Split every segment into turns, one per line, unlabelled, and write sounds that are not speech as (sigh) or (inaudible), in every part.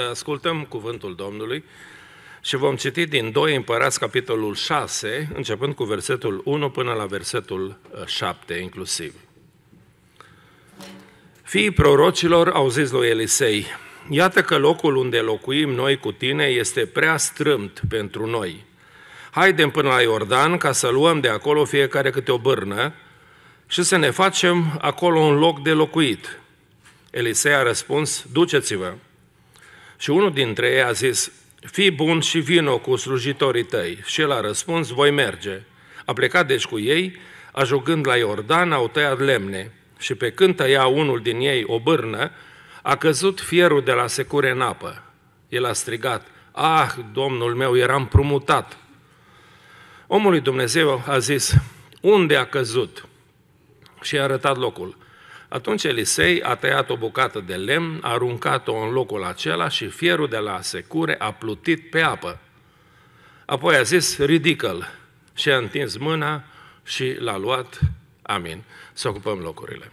să ascultăm cuvântul Domnului și vom citi din 2 Împărați, capitolul 6, începând cu versetul 1 până la versetul 7 ă, inclusiv. Fiii prorocilor au zis lui Elisei, Iată că locul unde locuim noi cu tine este prea strâmt pentru noi. Haidem până la Iordan ca să luăm de acolo fiecare câte o bârnă și să ne facem acolo un loc de locuit. Elisei a răspuns, duceți-vă. Și unul dintre ei a zis, fii bun și vino cu slujitorii tăi. Și el a răspuns, voi merge. A plecat deci cu ei, ajungând la Iordan, au tăiat lemne și pe când tăia unul din ei o bârnă, a căzut fierul de la secure în apă. El a strigat, ah, domnul meu, eram prumutat. Omul Dumnezeu a zis, unde a căzut? Și a arătat locul. Atunci Elisei a tăiat o bucată de lemn, a aruncat-o în locul acela și fierul de la secure a plutit pe apă. Apoi a zis, ridică-l. Și a întins mâna și l-a luat. Amin. Să ocupăm locurile.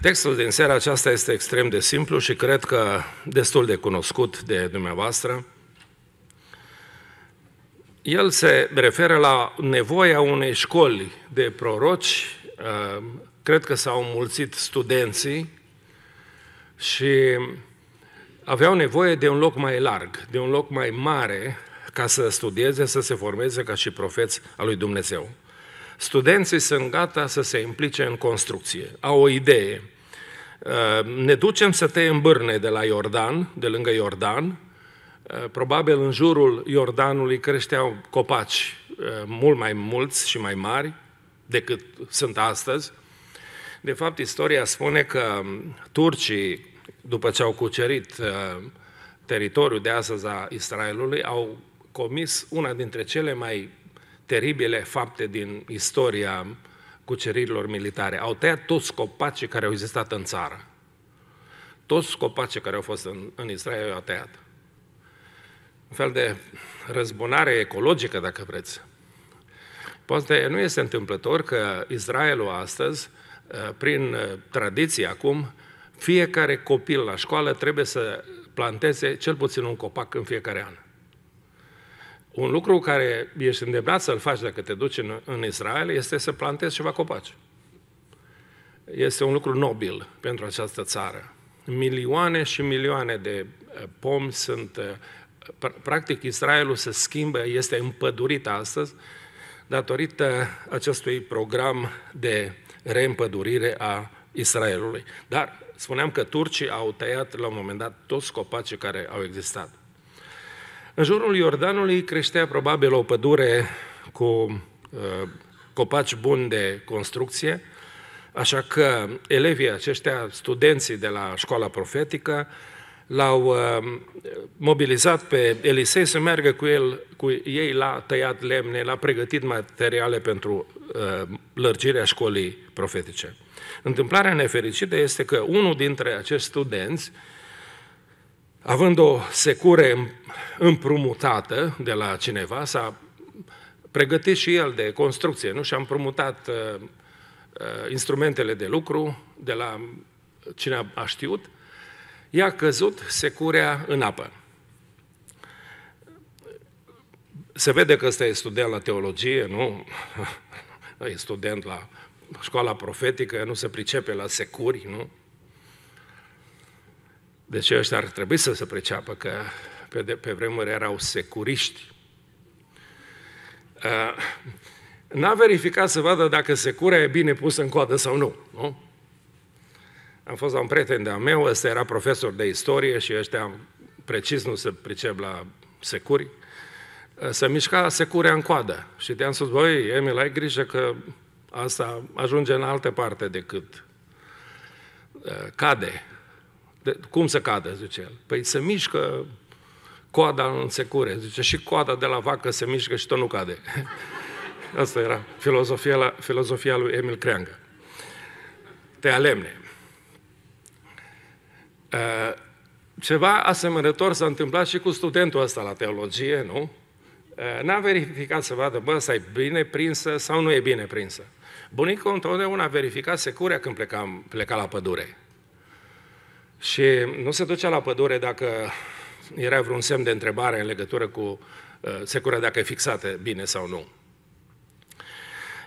Textul din seara aceasta este extrem de simplu și cred că destul de cunoscut de dumneavoastră el se referă la nevoia unei școli de proroci, ehm, cred că s-au mulțit studenții și aveau nevoie de un loc mai larg, de un loc mai mare ca să studieze, să se formeze ca și profeți al lui Dumnezeu. Studenții sunt gata să se implice în construcție, au o idee. Ehm, ne ducem să tăiem bârne de la Iordan, de lângă Iordan, Eh, probabil în jurul Iordanului creșteau copaci eh, mult mai mulți și mai mari decât sunt astăzi. De fapt, istoria spune că mm, turcii, după ce au cucerit eh, teritoriul de astăzi a Israelului, au comis una dintre cele mai teribile fapte din istoria cuceririlor militare. Au tăiat toți copacii care au existat în țară. Toți copacii care au fost în, în Israel au tăiat un fel de răzbunare ecologică, dacă vreți. Poate nu este întâmplător că Israelul astăzi, uh, prin uh, tradiție acum, fiecare copil la școală trebuie să planteze cel puțin un copac în fiecare an. Un lucru care ești îndemnat să-l faci dacă te duci în, în Israel este să plantezi ceva copaci. Este un lucru nobil pentru această țară. Milioane și milioane de uh, pomi sunt Practic, Israelul se schimbă, este împădurit astăzi, datorită acestui program de reîmpădurire a Israelului. Dar spuneam că turcii au tăiat la un moment dat toți copacii care au existat. În jurul Iordanului creștea probabil o pădure cu uh, copaci buni de construcție, așa că elevii aceștia, studenții de la școala profetică, l-au uh, mobilizat pe Elisei să meargă cu, el, cu ei la tăiat lemne, la pregătit materiale pentru uh, lărgirea școlii profetice. Întâmplarea nefericită este că unul dintre acești studenți, având o secure împrumutată de la cineva, s-a pregătit și el de construcție, nu? Și-a împrumutat uh, uh instrumentele de lucru de la cine a știut i-a căzut securea în apă. Se vede că ăsta e student la teologie, nu? (laughs) E student la școala profetică, nu se pricepe la securi, nu? Deci ăștia ar trebui să se priceapă, că pe, de, pe vremuri erau securiști. Ă, n-a verificat să vadă dacă securea e bine pusă în coadă sau nu, nu? Am fost la un prieten de-a meu, ăsta era profesor de istorie și ăștia precis nu se pricep la securi, se mișca securea în coadă. Și te-am spus, băi, Emil, ai grijă că asta ajunge în altă parte decât ă, cade. De, cum să cadă, zice el? Păi se mișcă coada în secure. Zice, și coada de la vacă se mișcă și tot nu cade. (laughs) Asta era filozofia, la, filozofia lui Emil Creangă. Te alemne. Eh, ceva asemănător s-a întâmplat și cu studentul ăsta la teologie, nu? Eh, n-a verificat să vadă, bă, asta e bine prinsă sau nu e bine prinsă. Bunicul întotdeauna verificat securea când pleca, pleca la pădure. Și nu se ducea la pădure dacă era vreun semn de întrebare în legătură cu eh, securea dacă e fixată bine sau nu.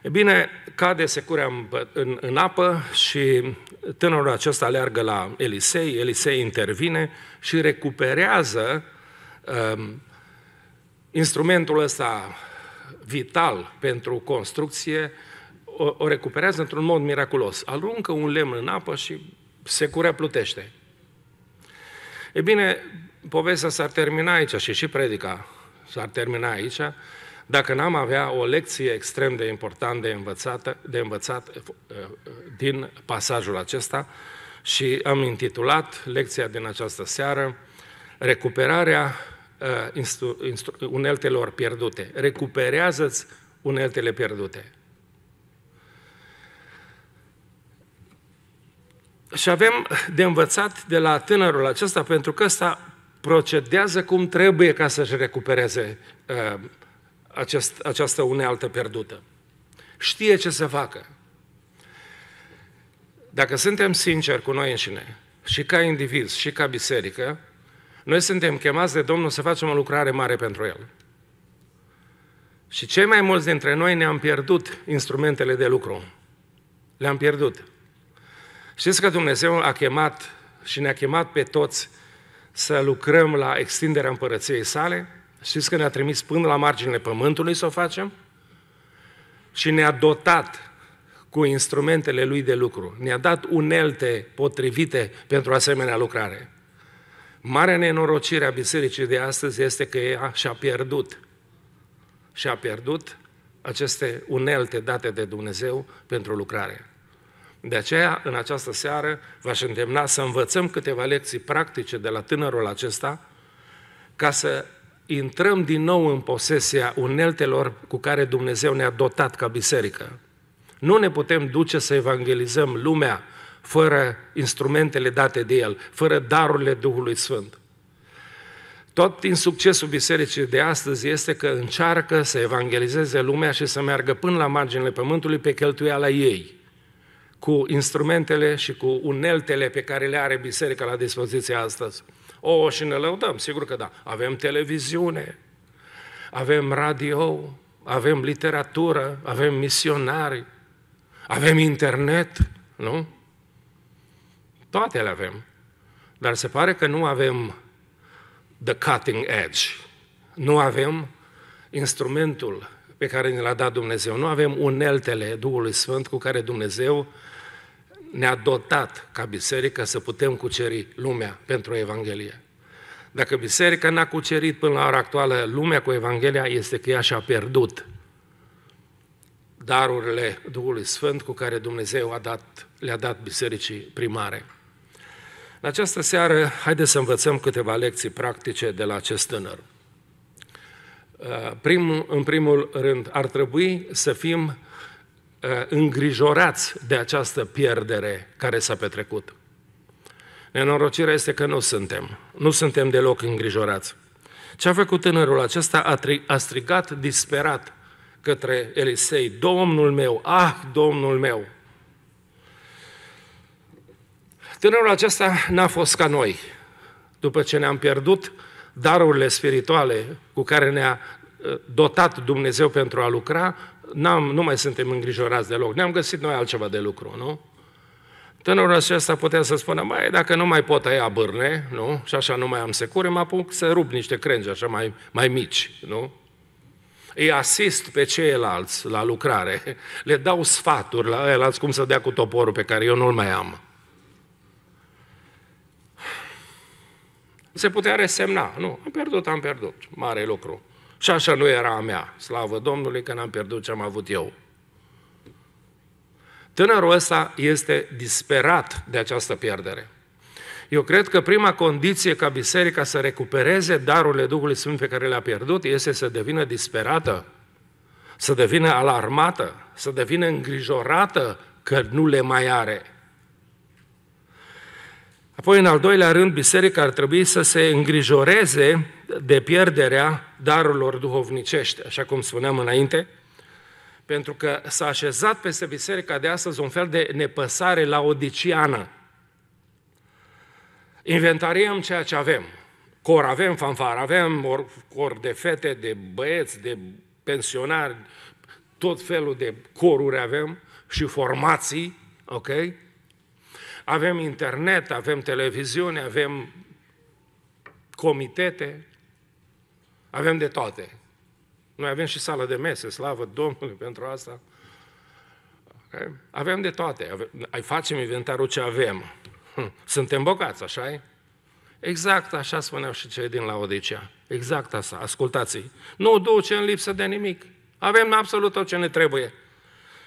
E bine, cade securea în, în, în apă și tânărul acesta aleargă la Elisei, Elisei intervine și recuperează um, instrumentul ăsta vital pentru construcție, o, o recuperează într-un mod miraculos. Aruncă un lemn în apă și securea plutește. E bine, povestea s-ar termina aici și și predica s-ar termina aici, dacă n-am avea o lecție extrem de importantă de, de învățat eh, din pasajul acesta și am intitulat lecția din această seară Recuperarea eh, uneltelor pierdute. Recuperează-ți uneltele pierdute. Și avem de învățat de la tânărul acesta, pentru că ăsta procedează cum trebuie ca să-și recupereze uh, acest, această unealtă pierdută. Știe ce să facă. Dacă suntem sinceri cu noi înșine, și ca indiviz, și ca biserică, noi suntem chemați de Domnul să facem o lucrare mare pentru El. Și cei mai mulți dintre noi ne-am pierdut instrumentele de lucru. Le-am pierdut. Știți că Dumnezeu a chemat și ne-a chemat pe toți să lucrăm la extinderea împărăției sale? Știți că ne-a trimis până la marginile pământului să o facem? Și ne-a dotat cu instrumentele lui de lucru. Ne-a dat unelte potrivite pentru asemenea lucrare. Marea nenorocire a bisericii de astăzi este că ea și-a pierdut. Și-a pierdut aceste unelte date de Dumnezeu pentru lucrare. De aceea, în această seară, v-aș îndemna să învățăm câteva lecții practice de la tânărul acesta, ca să intrăm din nou în posesia uneltelor cu care Dumnezeu ne-a dotat ca biserică. Nu ne putem duce să evangelizăm lumea fără instrumentele date de El, fără darurile Duhului Sfânt. Tot din succesul bisericii de astăzi este că încearcă să evangelizeze lumea și să meargă până la marginile pământului pe cheltuiala ei, cu instrumentele și cu uneltele pe care le are biserica la dispoziție astăzi. O, și ne lăudăm, sigur că da. Avem televiziune, avem radio, avem literatură, avem misionari, avem internet, nu? Toate le avem. Dar se pare că nu avem the cutting edge. Nu avem instrumentul pe care ne l-a dat Dumnezeu. Nu avem uneltele Duhului Sfânt cu care Dumnezeu ne-a dotat ca biserică să putem cuceri lumea pentru Evanghelie. Dacă biserica n-a cucerit până la ora actuală lumea cu Evanghelia, este că ea și-a pierdut darurile Duhului Sfânt cu care Dumnezeu a dat, le-a dat bisericii primare. În această seară, haideți să învățăm câteva lecții practice de la acest tânăr. Uh, Prim, în primul rând, ar trebui să fim Uh, îngrijorați de această pierdere care s-a petrecut. Nenorocirea este că nu suntem, nu suntem deloc îngrijorați. Ce a făcut tânărul acesta? A, tri- a strigat disperat către Elisei, Domnul meu, ah, Domnul meu! Tânărul acesta n-a fost ca noi. După ce ne-am pierdut darurile spirituale cu care ne-a uh, dotat Dumnezeu pentru a lucra, n-am, nu mai suntem îngrijorați deloc, ne-am găsit noi altceva de lucru, nu? Tânărul acesta putea să spună, mai dacă nu mai pot tăia bârne, nu? Și așa nu mai am secure, mă apuc să rup niște crengi așa mai, mai mici, nu? Îi asist pe ceilalți la lucrare, (laughs) le dau sfaturi la ceilalți cum să dea cu toporul pe care eu nu-l mai am. Se putea resemna, nu, am pierdut, am pierdut, mare lucru. Și așa nu era a mea. Slavă Domnului că n-am pierdut ce am avut eu. Tânărul ăsta este disperat de această pierdere. Eu cred că prima condiție ca biserica să recupereze darurile Duhului Sfânt pe care le-a pierdut este să devină disperată, să devină alarmată, să devină îngrijorată că nu le mai are. Apoi, în al doilea rând, biserica ar trebui să se îngrijoreze de pierderea darurilor duhovnicești, așa cum spuneam înainte, pentru că s-a așezat peste biserica de astăzi un fel de nepăsare la odiciană. Inventariem ceea ce avem. Cor avem, fanfar avem, or, cor de fete, de băieți, de pensionari, tot felul de coruri avem și formații, ok? Avem internet, avem televiziune, avem comitete, avem de toate. Noi avem și sală de mese, slavă Domnului pentru asta. Okay? Avem de toate. ai facem inventarul ce avem. Hm. Suntem bogați, așa e? Exact așa spuneau și cei din Laodicea. Exact asta, ascultați-i. Nu duce în lipsă de nimic. Avem absolut tot ce ne trebuie.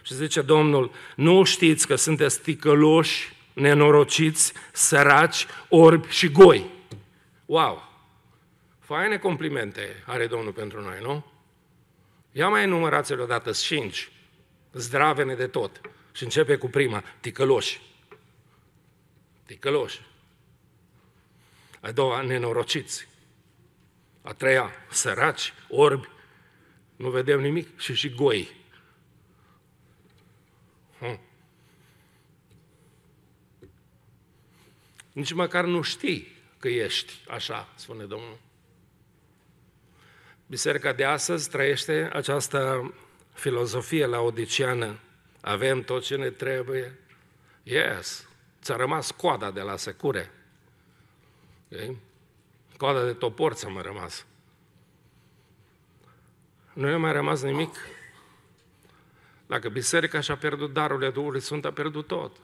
Și zice Domnul, nu știți că sunteți ticăloși nenorociți, săraci, orbi și goi. Wow! Faine complimente are Domnul pentru noi, nu? Ia mai enumerați-l odată, cinci, zdravene de tot. Și începe cu prima, ticăloși. Ticăloși. A doua, nenorociți. A treia, săraci, orbi, nu vedem nimic și și goi. Hm. Nici măcar nu știi că ești așa, spune Domnul. Biserica de astăzi trăiește această filozofie laodiciană. Avem tot ce ne trebuie. Yes, ți-a rămas coada de la secure. Okay? Coada de topor ți-a mai rămas. Nu ne mai rămas nimic. Dacă biserica și-a pierdut darurile Duhului Sfânt, a pierdut tot.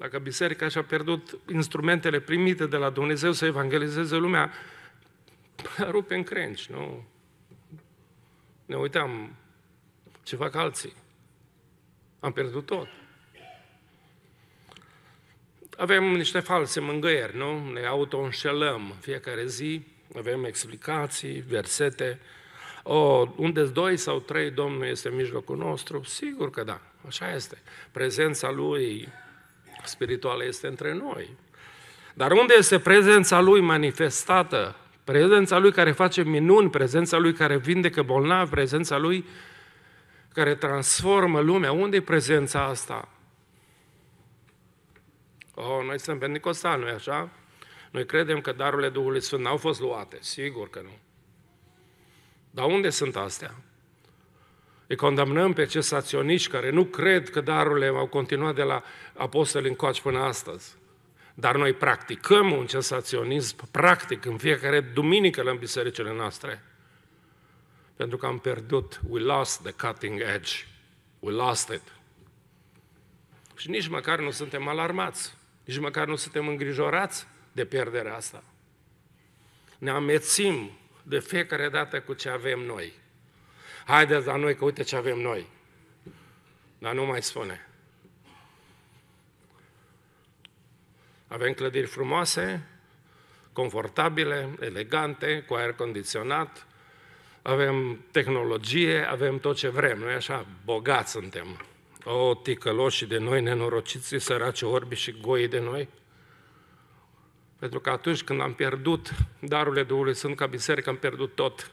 Dacă biserica și-a pierdut instrumentele primite de la Dumnezeu să evangelizeze lumea, (laughs) rupe în crenci, nu? Ne uitam ce fac alții. Am pierdut tot. Avem niște false mângăieri, nu? Ne auto-înșelăm fiecare zi, avem explicații, versete. O, unde doi sau trei, Domnul este în mijlocul nostru? Sigur că da, așa este. Prezența Lui spirituală este între noi. Dar unde este prezența Lui manifestată? Prezența Lui care face minuni, prezența Lui care vindecă bolnavi, prezența Lui care transformă lumea. Unde e prezența asta? Oh, noi suntem pentecostali, nu așa? Noi credem că darurile Duhului Sfânt n-au fost luate. Sigur că nu. Dar unde sunt astea? Îi condamnăm pe acești saționiști care nu cred că darurile au continuat de la apostoli încoace până astăzi. Dar noi practicăm un cesaționism practic în fiecare duminică la bisericile noastre. Pentru că am pierdut, we lost the cutting edge, we lost it. Și nici măcar nu suntem alarmați, nici măcar nu suntem îngrijorați de pierderea asta. Ne amețim de fiecare dată cu ce avem noi haideți la noi că uite ce avem noi. Dar nu mai spune. Avem clădiri frumoase, confortabile, elegante, cu aer condiționat, avem tehnologie, avem tot ce vrem, noi așa, bogați suntem. O, ticăloșii de noi, nenorociți, săraci, orbi și goi de noi. Pentru că atunci când am pierdut darurile Duhului Sfânt ca biserică, am pierdut tot.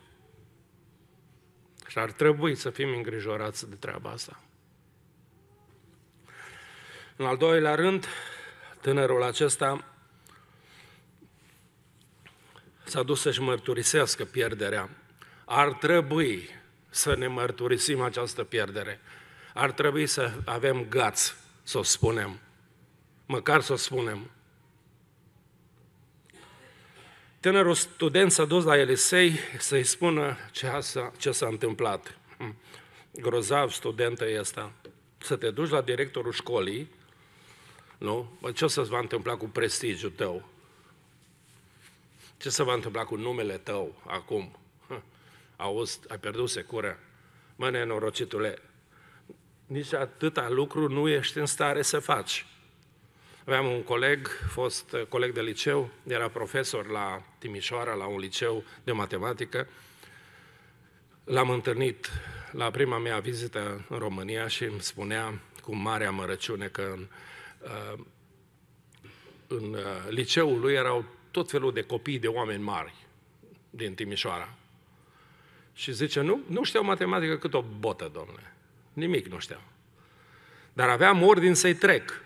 Și ar trebui să fim îngrijorați de treaba asta. În al doilea rând, tânărul acesta s-a dus să-și mărturisească pierderea. Ar trebui să ne mărturisim această pierdere. Ar trebui să avem gați să o spunem. Măcar să o spunem. Tânărul student s-a dus la Elisei să-i spună ce, a, ce s-a întâmplat. Hm. Grozav studentă e asta. Să te duci la directorul școlii, nu? Bă, ce o să-ți va întâmpla cu prestigiul tău? Ce se va întâmpla cu numele tău acum? Hm. Auzi, ai pierdut securea. Mă, nenorocitule, nici atâta lucru nu ești în stare să faci. Aveam un coleg, fost coleg de liceu, era profesor la Timișoara, la un liceu de matematică. L-am întâlnit la prima mea vizită în România și îmi spunea cu mare amărăciune că uh, în, în uh, liceul lui erau tot felul de copii de oameni mari din Timișoara. Și zice, nu, nu știau matematică cât o botă, domnule. Nimic nu știau. Dar aveam ordin să-i trec.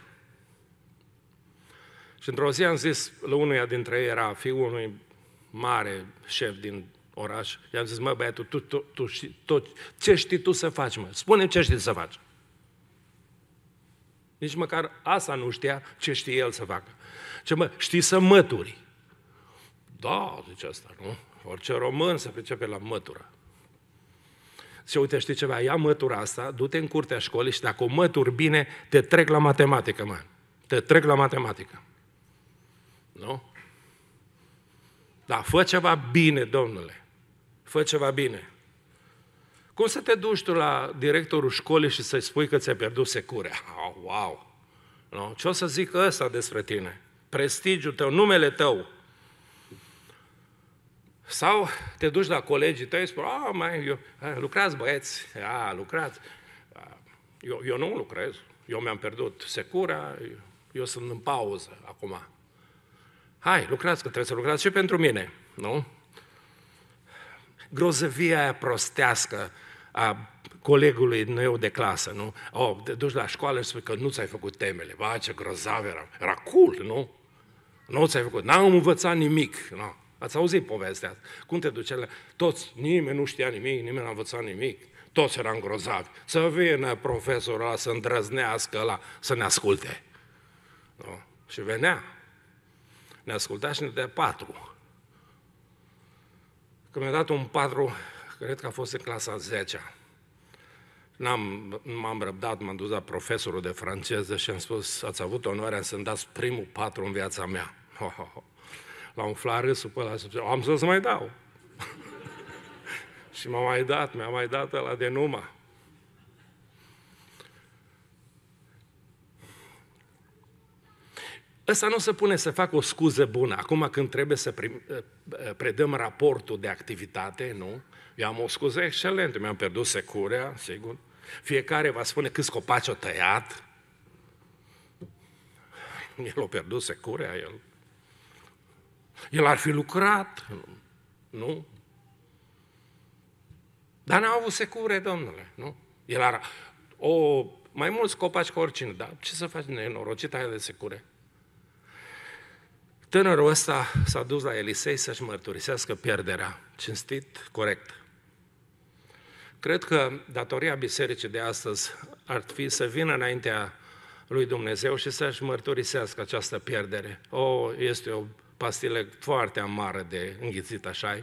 Și într-o zi am zis la unuia dintre ei, era fiul unui mare șef din oraș, i-am zis, mă băiatul, tu, tu, tu, tu, ce știi tu să faci, mă? spune ce știi să faci. Nici măcar asta nu știa ce știe el să facă. Ce mă, știi să mături. Da, zice asta, nu? Orice român se pricepe la mătură. Și uite, știi ceva, ia mătura asta, du-te în curtea școlii și dacă o mături bine, te trec la matematică, mă. Te trec la matematică. Nu? Da, fă ceva bine, domnule. Fă ceva bine. Cum să te duci tu la directorul școlii și să-i spui că ți-ai pierdut securea? Oh, wow! Nu? Ce o să zic ăsta despre tine? Prestigiul tău, numele tău. Sau te duci la colegii tăi și spui, Ah, mai, eu, lucrați băieți, a, lucrați. Eu, eu nu lucrez, eu mi-am pierdut secura, eu sunt în pauză acum. Hai, lucrați, că trebuie să lucrați și pentru mine, nu? Grozăvia aia prostească a colegului meu de clasă, nu? Oh, te duci la școală și spui că nu ți-ai făcut temele. Ba, ce grozav era. Era cool, nu? Nu ți-ai făcut. N-am învățat nimic. Nu. Ați auzit povestea Cum te duce la... Toți, nimeni nu știa nimic, nimeni n-a învățat nimic. Toți eram grozavi. Să vină profesorul ăla să îndrăznească la să ne asculte. Nu? Și venea ne asculta și ne dea patru. Când mi-a dat un patru, cred că a fost în clasa 10 -a. N-am, m-am răbdat, m-am dus la profesorul de franceză și am spus, ați avut onoarea să-mi dați primul patru în viața mea. Ho, ho, ho. L-a umflat râsul pe ăla și am să mai dau. (laughs) și m-a mai dat, mi-a mai dat la de numai. Ăsta nu se pune să facă o scuză bună. Acum când trebuie să prim, eh, eh, predăm raportul de activitate, nu? Eu am o scuză excelentă. Mi-am pierdut securea, sigur. Fiecare va spune câți copaci o tăiat. El a pierdut securea, el. El ar fi lucrat, nu? Dar n-a avut secure, domnule, nu? El ar... O, mai mulți copaci ca oricine, dar ce să faci nenorocit aia de securea? Tânărul ăsta s-a dus la Elisei să-și mărturisească pierderea, cinstit, corect. Cred că datoria bisericii de astăzi ar fi să vină înaintea lui Dumnezeu și să-și mărturisească această pierdere. O, oh, este o pastilă foarte amară de înghițit așa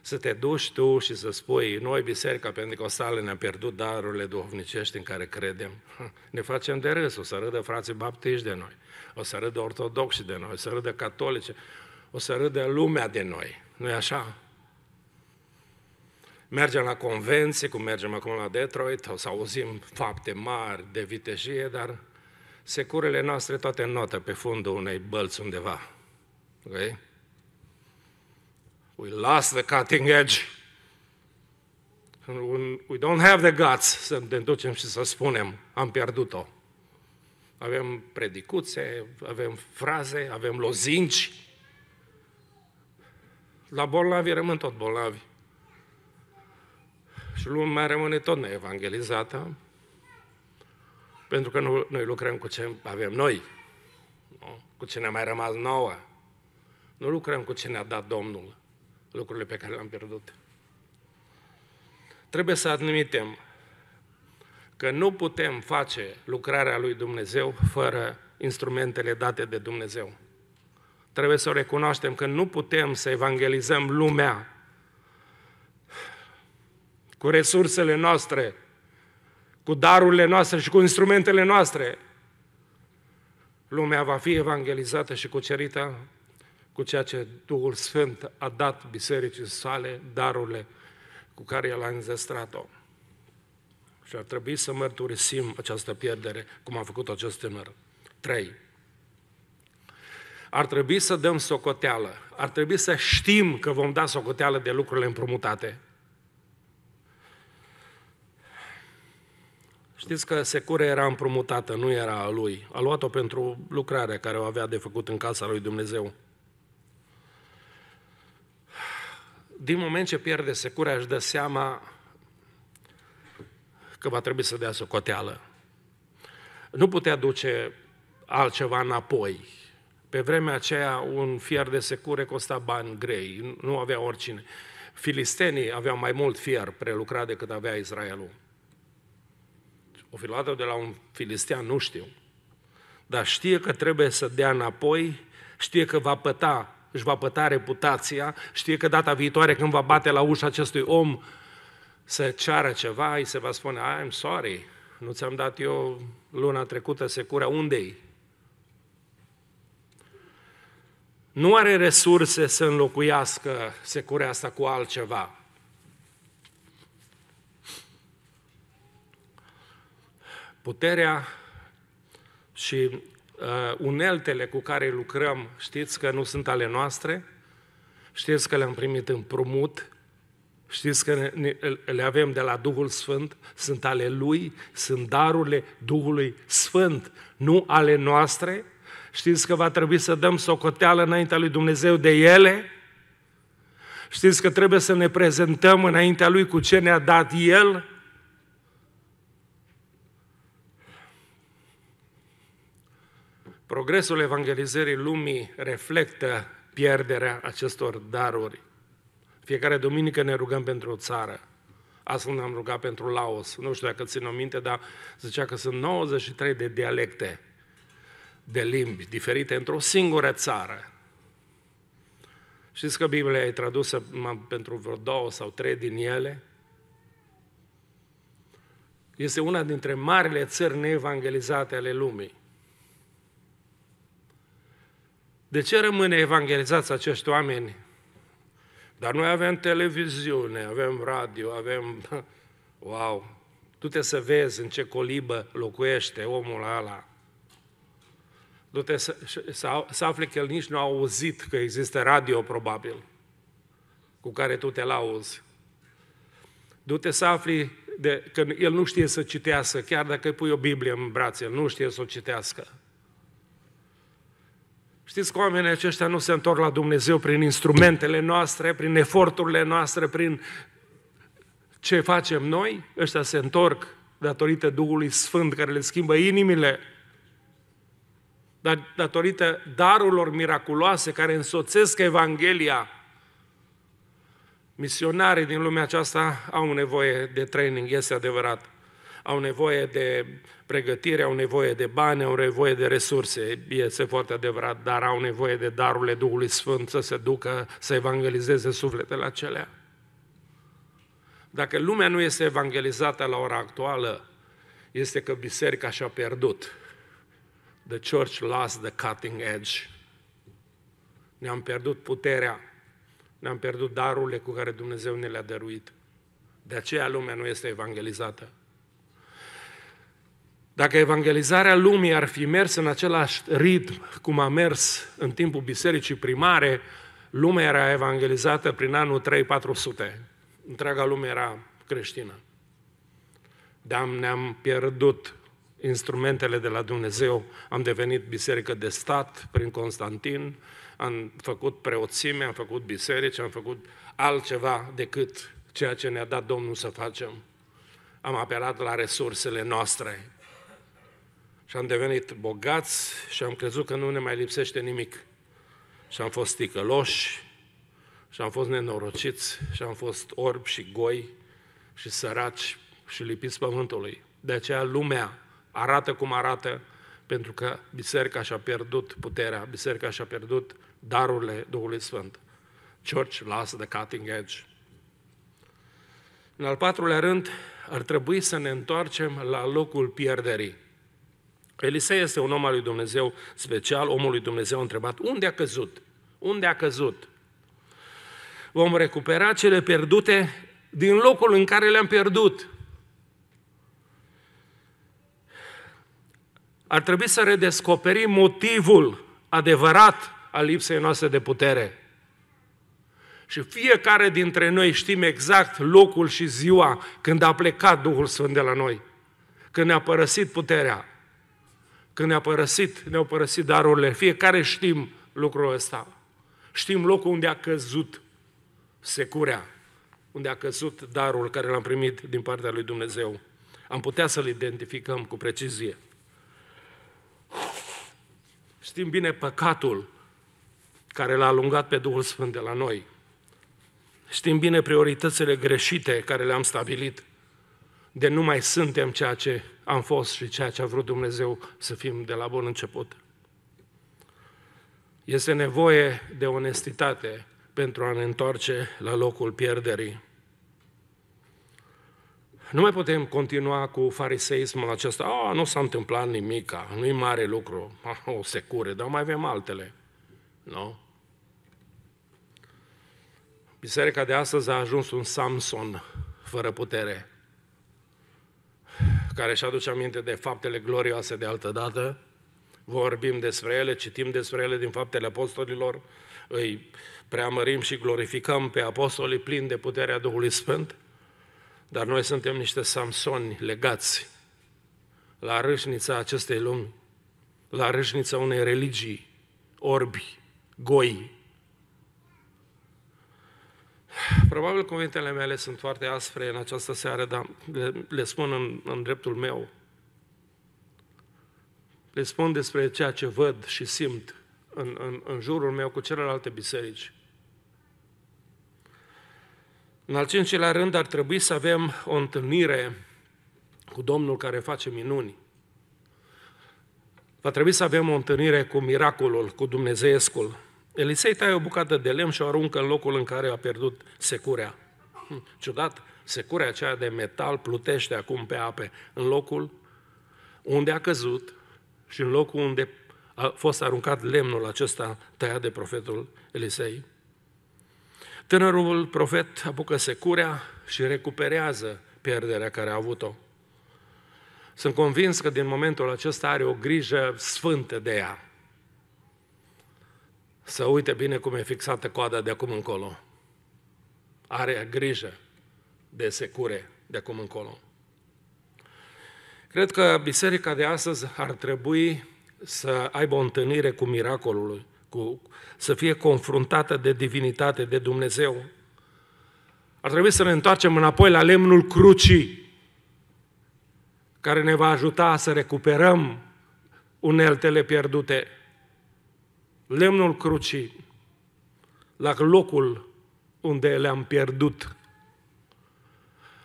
să te duci tu și să spui, noi, Biserica Pentecostală, ne-am pierdut darurile duhovnicești în care credem. (laughs) Ne facem de râs, o să râdă frații baptiști de noi o să râdă ortodoxi de noi, o să râdă catolice, o să râdă lumea de noi. nu e așa? Mergem la convenții, cum mergem acum la Detroit, o să auzim fapte mari de vitejie, dar securele noastre toate notă pe fundul unei bălți undeva. Okay? We lost the cutting edge. We don't have the guts să ne ducem și să spunem, am pierdut-o. Avem predicuțe, avem fraze, avem lozinci. La bolnavi rămân tot bolnavi. Și lumea rămâne tot neevangelizată, pentru că nu, noi lucrăm cu ce avem noi, nu? cu ce ne-a mai rămas nouă. Nu lucrăm cu ce ne-a dat Domnul, lucrurile pe care le-am pierdut. Trebuie să admitem că nu putem face lucrarea lui Dumnezeu fără instrumentele date de Dumnezeu. Trebuie să o recunoaștem că nu putem să evangelizăm lumea cu resursele noastre, cu darurile noastre și cu instrumentele noastre. Lumea va fi evangelizată și cucerită cu ceea ce Duhul Sfânt a dat bisericii sale, darurile cu care El a înzestrat-o. Și ar trebui să mărturisim această pierdere, cum a făcut acest tânăr. 3. Ar trebui să dăm socoteală. Ar trebui să știm că vom da socoteală de lucrurile împrumutate. Știți că Secure era împrumutată, nu era a lui. A luat-o pentru lucrarea care o avea de făcut în casa lui Dumnezeu. Din moment ce pierde Secure, își dă seama că va trebui să dea socoteală. Nu putea duce altceva înapoi. Pe vremea aceea, un fier de secure costa bani grei, nu avea oricine. Filistenii aveau mai mult fier prelucrat decât avea Israelul. O filată de la un filistean nu știu, dar știe că trebuie să dea înapoi, știe că va păta, își va păta reputația, știe că data viitoare când va bate la ușa acestui om, să ceară ceva, îi se va spune, I'm sorry, nu ți-am dat eu luna trecută secură. unde-i? Nu are resurse să înlocuiască securea asta cu altceva. Puterea și uh, uneltele cu care lucrăm, știți că nu sunt ale noastre, știți că le-am primit în Știți că le avem de la Duhul Sfânt, sunt ale Lui, sunt darurile Duhului Sfânt, nu ale noastre. Știți că va trebui să dăm socoteală înaintea lui Dumnezeu de ele? Știți că trebuie să ne prezentăm înaintea Lui cu ce ne-a dat El? Progresul evangelizării lumii reflectă pierderea acestor daruri. Fiecare duminică ne rugăm pentru o țară. Astfel ne-am rugat pentru Laos. Nu știu dacă țin o minte, dar zicea că sunt 93 de dialecte, de limbi diferite într-o singură țară. Știți că Biblia e tradusă pentru vreo două sau trei din ele? Este una dintre marile țări neevangelizate ale lumii. De ce rămâne evangelizați acești oameni dar noi avem televiziune, avem radio, avem... (laughs) Wow! Du-te să vezi în ce colibă locuiește omul ăla. Du-te să, să, să afli că el nici nu a auzit că există radio, probabil, cu care tu te lauzi. Du-te să afli de, că el nu știe să citească, chiar dacă îi pui o Biblie în brațe, el nu știe să o citească. Știți că oamenii aceștia nu se întorc la Dumnezeu prin instrumentele noastre, prin eforturile noastre, prin ce facem noi. Ăștia se întorc datorită Duhului Sfânt care le schimbă inimile, dar datorită darurilor miraculoase care însoțesc Evanghelia. Misionarii din lumea aceasta au nevoie de training, este adevărat au nevoie de pregătire, au nevoie de bani, au nevoie de resurse, este foarte adevărat, dar au nevoie de darurile Duhului Sfânt să se ducă să evangelizeze sufletele acelea. Dacă lumea nu este evangelizată la ora actuală, este că biserica și-a pierdut. The church lost the cutting edge. Ne-am pierdut puterea, ne-am pierdut darurile cu care Dumnezeu ne le-a dăruit. De aceea lumea nu este evangelizată. Dacă evangelizarea lumii ar fi mers în același ritm cum a mers în timpul bisericii primare, lumea era evangelizată prin anul 3-400. Întreaga lume era creștină. Dar ne-am pierdut instrumentele de la Dumnezeu. Am devenit biserică de stat prin Constantin, am făcut preoțime, am făcut biserici, am făcut altceva decât ceea ce ne-a dat Domnul să facem. Am apelat la resursele noastre și am devenit bogați și am crezut că nu ne mai lipsește nimic. Și am fost ticăloși, și am fost nenorociți, și am fost orbi și goi, și săraci, și lipiți pământului. De aceea lumea arată cum arată, pentru că biserica și-a pierdut puterea, biserica și-a pierdut darurile Duhului Sfânt. Church lasă de cutting edge. În al patrulea rând, ar trebui să ne întoarcem la locul pierderii. Elisei este un om al lui Dumnezeu special, omul lui Dumnezeu a întrebat, unde a căzut? Unde a căzut? Vom recupera cele pierdute din locul în care le-am pierdut. Ar trebui să redescoperim motivul adevărat al lipsei noastre de putere. Și fiecare dintre noi știm exact locul și ziua când a plecat Duhul Sfânt de la noi, când ne-a părăsit puterea, când ne-a părăsit, ne-au părăsit darurile. Fiecare știm lucrul ăsta. Știm locul unde a căzut securea, unde a căzut darul care l-am primit din partea lui Dumnezeu. Am putea să-l identificăm cu precizie. Știm bine păcatul care l-a alungat pe Duhul Sfânt de la noi. Știm bine prioritățile greșite care le-am stabilit. De nu mai suntem ceea ce am fost și ceea ce a vrut Dumnezeu să fim de la bun început. Este nevoie de onestitate pentru a ne întoarce la locul pierderii. Nu mai putem continua cu fariseismul acesta. A, nu s-a întâmplat nimic, nu-i mare lucru, a, o secure, dar mai avem altele. Nu? Biserica de astăzi a ajuns un Samson fără putere care își aduce aminte de faptele glorioase de altă dată, vorbim despre ele, citim despre ele din faptele apostolilor, îi preamărim și glorificăm pe apostolii plini de puterea Duhului Sfânt, dar noi suntem niște samsoni legați la râșnița acestei lumi, la râșnița unei religii, orbi, goi, Probabil cuvintele mele sunt foarte aspre în această seară, dar le, le spun în, în dreptul meu. Le spun despre ceea ce văd și simt în, în, în jurul meu cu celelalte biserici. În al cincilea rând, ar trebui să avem o întâlnire cu Domnul care face minuni. Va trebui să avem o întâlnire cu miracolul, cu Dumnezeescul. Elisei taie o bucată de lemn și o aruncă în locul în care a pierdut securea. Hm, ciudat, securea aceea de metal plutește acum pe ape în locul unde a căzut și în locul unde a fost aruncat lemnul acesta tăiat de profetul Elisei. Tânărul profet apucă securea și recuperează pierderea care a avut-o. Sunt convins că din momentul acesta are o grijă sfântă de ea să uite bine cum e fixată coada de acum încolo. Are grijă de secure de acum încolo. Cred că biserica de astăzi ar trebui să aibă o întâlnire cu miracolul, cu, să fie confruntată de divinitate, de Dumnezeu. Ar trebui să ne întoarcem înapoi la lemnul crucii, care ne va ajuta să recuperăm uneltele pierdute lemnul crucii la locul unde le-am pierdut.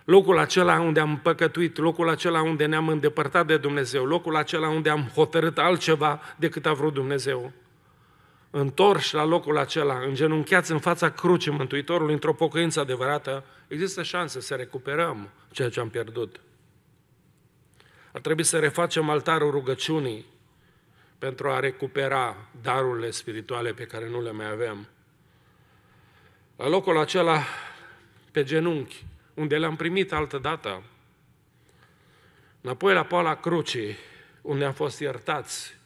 Locul acela unde am păcătuit, locul acela unde ne-am îndepărtat de Dumnezeu, locul acela unde am hotărât altceva decât a vrut Dumnezeu. Întorși la locul acela, îngenunchiați în fața crucii Mântuitorului, într-o pocăință adevărată, există șanse să recuperăm ceea ce am pierdut. Ar trebui să refacem altarul rugăciunii, pentru a recupera darurile spirituale pe care nu le mai aveam. La locul acela, pe genunchi, unde le-am primit altă dată, înapoi la poala crucii, unde am fost iertați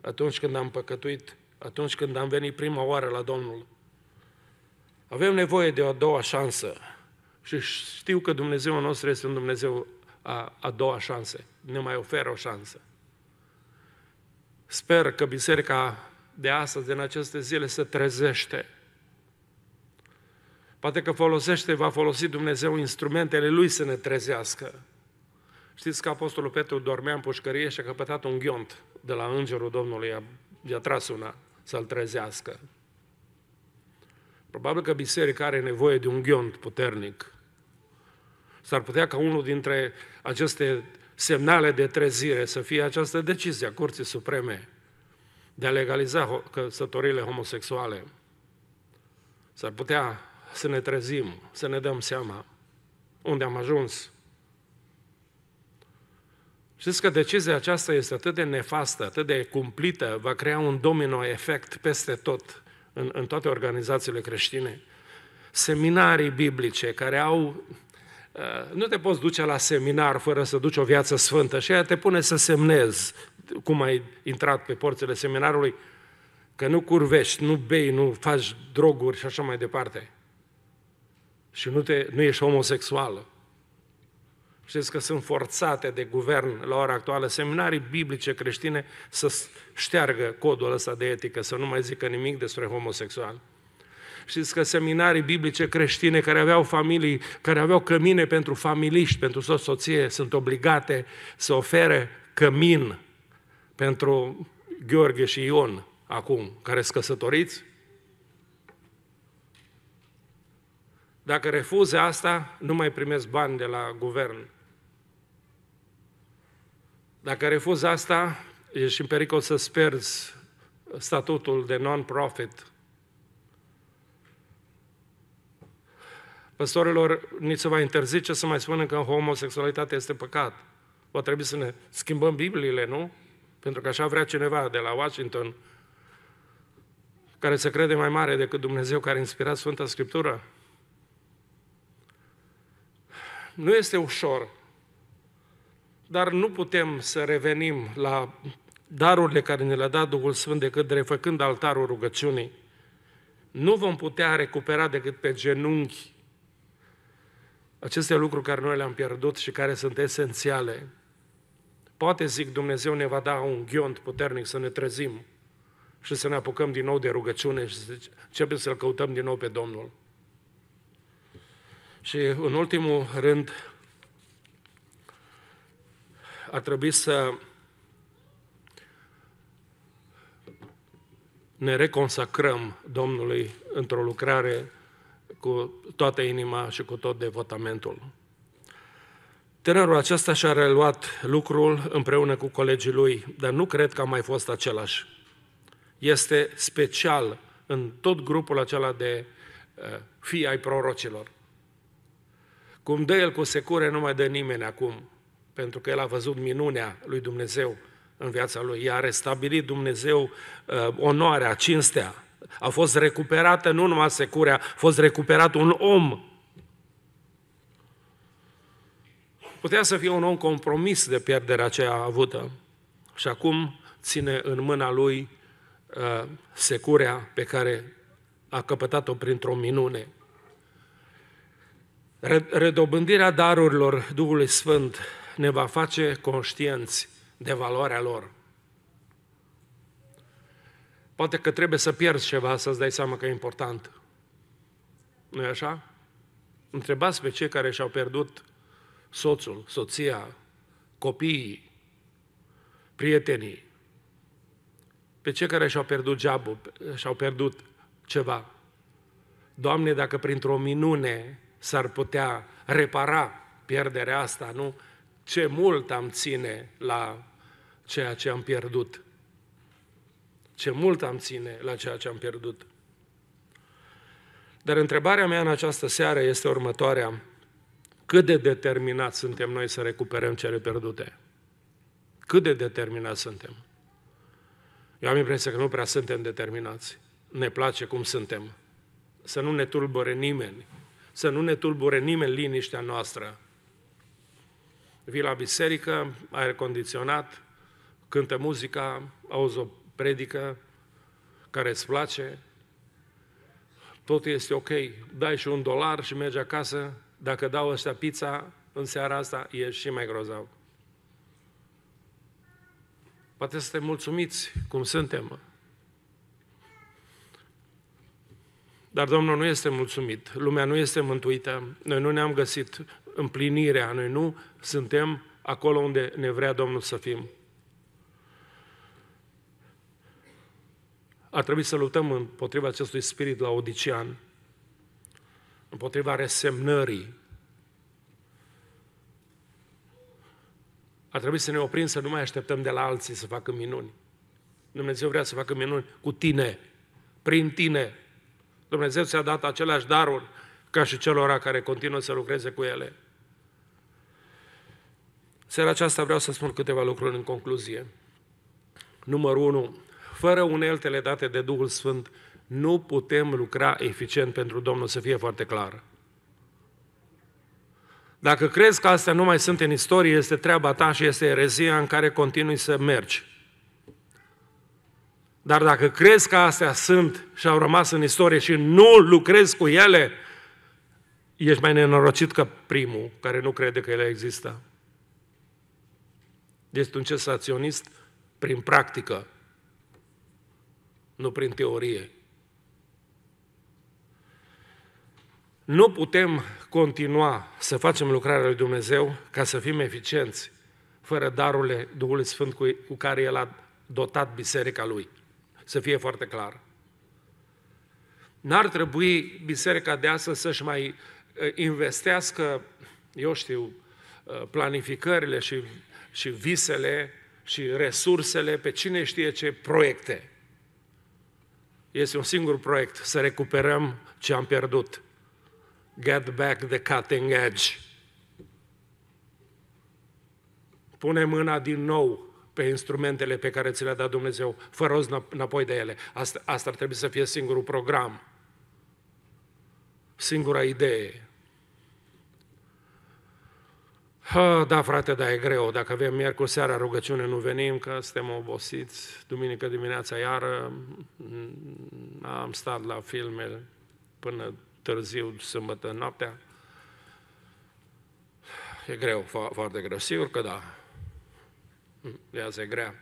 atunci când am păcătuit, atunci când am venit prima oară la Domnul. Avem nevoie de o a doua șansă și știu că Dumnezeu nostru este un Dumnezeu a, a doua șanse, ne mai oferă o șansă. Sper că biserica de astăzi, din aceste zile, se trezește. Poate că folosește, va folosi Dumnezeu instrumentele Lui să ne trezească. Știți că Apostolul Petru dormea în pușcărie și a căpătat un ghiont de la Îngerul Domnului, i-a tras una să-l trezească. Probabil că biserica are nevoie de un ghiont puternic. S-ar putea ca unul dintre aceste semnale de trezire să fie această decizie a Curții Supreme de a legaliza căsătorile homosexuale, s-ar putea să ne trezim, să ne dăm seama unde am ajuns. Știți că decizia aceasta este atât de nefastă, atât de cumplită, va crea un domino efect peste tot, în, în toate organizațiile creștine. Seminarii biblice care au Uh, nu te poți duce la seminar fără să duci o viață sfântă și aia te pune să semnezi cum ai intrat pe porțile seminarului, că nu curvești, nu bei, nu faci droguri și așa mai departe. Și nu, te, nu ești homosexual. Știți că sunt forțate de guvern la ora actuală seminarii biblice creștine să șteargă codul ăsta de etică, să nu mai zică nimic despre homosexual. Știți că seminarii biblice creștine care aveau familii, care aveau cămine pentru familiști, pentru soț soție, sunt obligate să ofere cămin pentru Gheorghe și Ion acum, care sunt căsătoriți? Dacă refuze asta, nu mai primesc bani de la guvern. Dacă refuzi asta, ești în pericol să sperzi statutul de non-profit Păstorilor, ni se va interzice să mai spună că homosexualitatea este păcat. Va trebui să ne schimbăm Bibliile, nu? Pentru că așa vrea cineva de la Washington, care se crede mai mare decât Dumnezeu care a inspirat Sfânta Scriptură. Nu este ușor, dar nu putem să revenim la darurile care ne le-a dat Duhul Sfânt decât refăcând altarul rugăciunii. Nu vom putea recupera decât pe genunchi aceste lucruri care noi le-am pierdut și care sunt esențiale, poate, zic, Dumnezeu ne va da un ghiont puternic să ne trezim și să ne apucăm din nou de rugăciune și să începem să-L căutăm din nou pe Domnul. Și în ultimul rând, ar trebui să ne reconsacrăm Domnului într-o lucrare cu toată inima și cu tot devotamentul. Tânărul acesta și-a reluat lucrul împreună cu colegii lui, dar nu cred că a mai fost același. Este special în tot grupul acela de uh, fii ai prorocilor. Cum dă el cu secure, nu mai dă nimeni acum, pentru că el a văzut minunea lui Dumnezeu în viața lui. I-a restabilit Dumnezeu uh, onoarea, cinstea. A fost recuperată nu numai securea, a fost recuperat un om. Putea să fie un om compromis de pierderea aceea avută. Și acum ține în mâna lui uh, securea pe care a căpătat-o printr-o minune. Redobândirea darurilor Duhului Sfânt ne va face conștienți de valoarea lor. Poate că trebuie să pierzi ceva să-ți dai seama că e important. nu e așa? Întrebați pe cei care și-au pierdut soțul, soția, copiii, prietenii, pe cei care și-au pierdut geabul, și-au pierdut ceva. Doamne, dacă printr-o minune s-ar putea repara pierderea asta, nu? Ce mult am ține la ceea ce am pierdut. Ce mult am ține la ceea ce am pierdut. Dar întrebarea mea în această seară este următoarea. Cât de determinați suntem noi să recuperăm cele pierdute? Cât de determinați suntem? Eu am impresia că nu prea suntem determinați. Ne place cum suntem. Să nu ne tulbure nimeni. Să nu ne tulbure nimeni liniștea noastră. Vii la biserică, aer condiționat, cântă muzica, auzi o predică, care îți place, tot este ok. Dai și un dolar și mergi acasă, dacă dau ăștia pizza, în seara asta e și mai grozav. Poate te mulțumiți cum suntem. Dar Domnul nu este mulțumit, lumea nu este mântuită, noi nu ne-am găsit împlinirea, noi nu suntem acolo unde ne vrea Domnul să fim. ar trebui să luptăm împotriva acestui spirit la odician, împotriva resemnării. Ar trebui să ne oprim să nu mai așteptăm de la alții să facă minuni. Dumnezeu vrea să facă minuni cu tine, prin tine. Dumnezeu ți-a dat aceleași daruri ca și celora care continuă să lucreze cu ele. Seara aceasta vreau să spun câteva lucruri în concluzie. Numărul 1 fără uneltele date de Duhul Sfânt, nu putem lucra eficient pentru Domnul, să fie foarte clar. Dacă crezi că astea nu mai sunt în istorie, este treaba ta și este erezia în care continui să mergi. Dar dacă crezi că astea sunt și au rămas în istorie și nu lucrezi cu ele, ești mai nenorocit ca primul care nu crede că ele există. Este un cesaționist prin practică, nu prin teorie. Nu putem continua să facem lucrarea lui Dumnezeu ca să fim eficienți fără darurile Duhului Sfânt cu care El a dotat biserica Lui. Să fie foarte clar. N-ar trebui biserica de astăzi să-și mai eh, investească, eu știu, eh, planificările și, și visele și resursele pe cine știe ce proiecte este un singur proiect, să recuperăm ce am pierdut. Get back the cutting edge. Pune mâna din nou pe instrumentele pe care ți le-a dat Dumnezeu, fără rost înapoi de ele. Asta, asta ar trebui să fie singurul program, singura idee. Ha, da, frate, da, e greu. Dacă avem miercuri seara rugăciune, nu venim, că suntem obosiți. Duminică dimineața iară mm, am stat la filme până târziu, sâmbătă, noaptea. E greu, foarte greu. Sigur că da. Viața hm, e grea.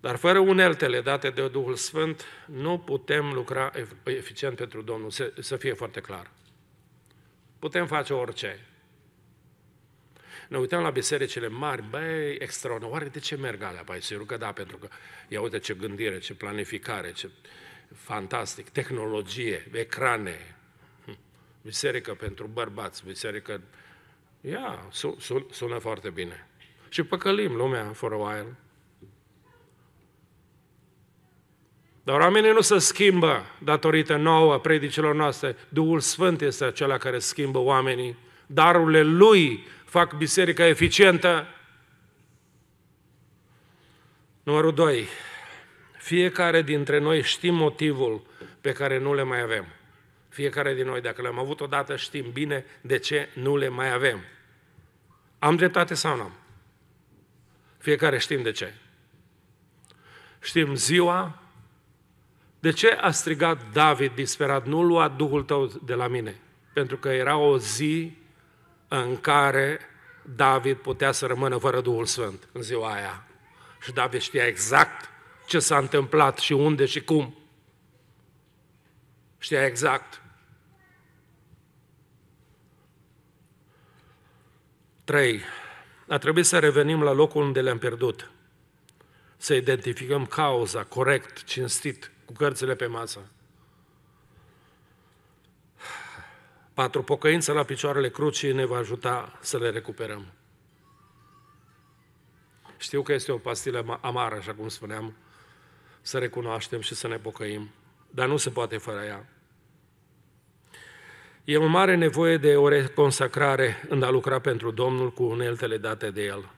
Dar fără uneltele date de Duhul Sfânt, nu putem lucra eficient pentru Domnul, să fie foarte clar. Putem face orice. Ne uităm la bisericile mari, băi, extraordinar, oare de ce merg alea Păi Se rugă, da, pentru că, ia uite ce gândire, ce planificare, ce fantastic, tehnologie, ecrane, hm. biserică pentru bărbați, biserică, ia, sună foarte bine. Și păcălim lumea for a while, Dar oamenii nu se schimbă datorită nouă predicilor noastre. Duhul Sfânt este acela care schimbă oamenii. Darurile Lui fac biserica eficientă. Numărul 2. Fiecare dintre noi știm motivul pe care nu le mai avem. Fiecare din noi, dacă le-am avut odată, știm bine de ce nu le mai avem. Am dreptate sau nu Fiecare știm de ce. Știm ziua, de ce a strigat David disperat, nu lua Duhul tău de la mine? Pentru că era o zi în care David putea să rămână fără Duhul Sfânt în ziua aia. Și David știa exact ce s-a întâmplat și unde și cum. Știa exact. Trei. A trebuit să revenim la locul unde le-am pierdut. Să identificăm cauza corect, cinstit, cu cărțile pe masă. Patru, pocăință la picioarele crucii ne va ajuta să le recuperăm. Știu că este o pastilă amară, așa cum spuneam, să recunoaștem și să ne pocăim, dar nu se poate fără ea. E o mare nevoie de o reconsacrare în a lucra pentru Domnul cu uneltele date de El.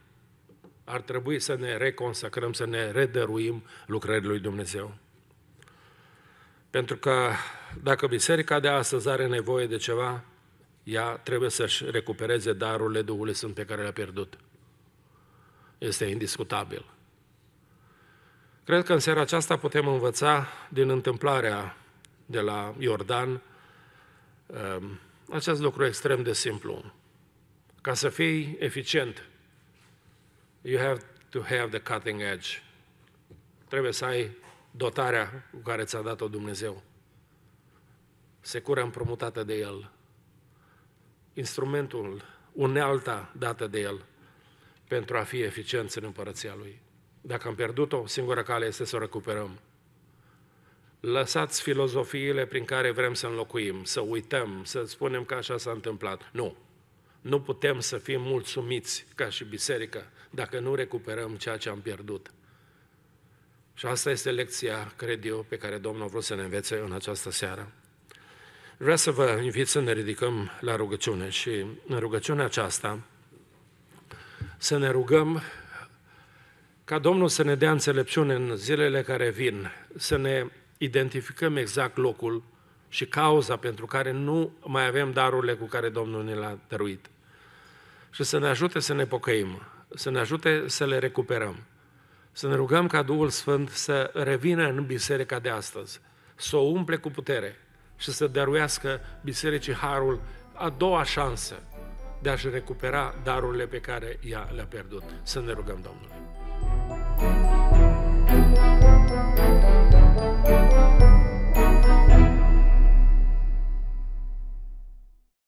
Ar trebui să ne reconsacrăm, să ne redăruim lucrările lui Dumnezeu. Pentru că dacă biserica de astăzi are nevoie de ceva, ea trebuie să-și recupereze darurile Duhului Sfânt pe care le-a pierdut. Este indiscutabil. Cred că în seara aceasta putem învăța din întâmplarea de la Iordan um, acest lucru extrem de simplu. Ca să fii eficient, you have to have the cutting edge. Trebuie să ai dotarea cu care ți-a dat-o Dumnezeu, secura împrumutată de El, instrumentul, unealta dată de El pentru a fi eficienți în împărăția Lui. Dacă am pierdut-o, singura cale este să o recuperăm. Lăsați filozofiile prin care vrem să înlocuim, să uităm, să spunem că așa s-a întâmplat. Nu. Nu putem să fim mulțumiți ca și biserică dacă nu recuperăm ceea ce am pierdut. Și asta este lecția, cred eu, pe care Domnul a vrut să ne învețe în această seară. Vreau să vă invit să ne ridicăm la rugăciune și în rugăciunea aceasta să ne rugăm ca Domnul să ne dea înțelepciune în zilele care vin, să ne identificăm exact locul și cauza pentru care nu mai avem darurile cu care Domnul ne l-a dăruit. Și să ne ajute să ne pocăim, să ne ajute să le recuperăm să ne rugăm ca Duhul Sfânt să revină în biserica de astăzi, să o umple cu putere și să dăruiască bisericii harul a doua șansă de a-și recupera darurile pe care ea le-a pierdut. Să ne rugăm Domnului!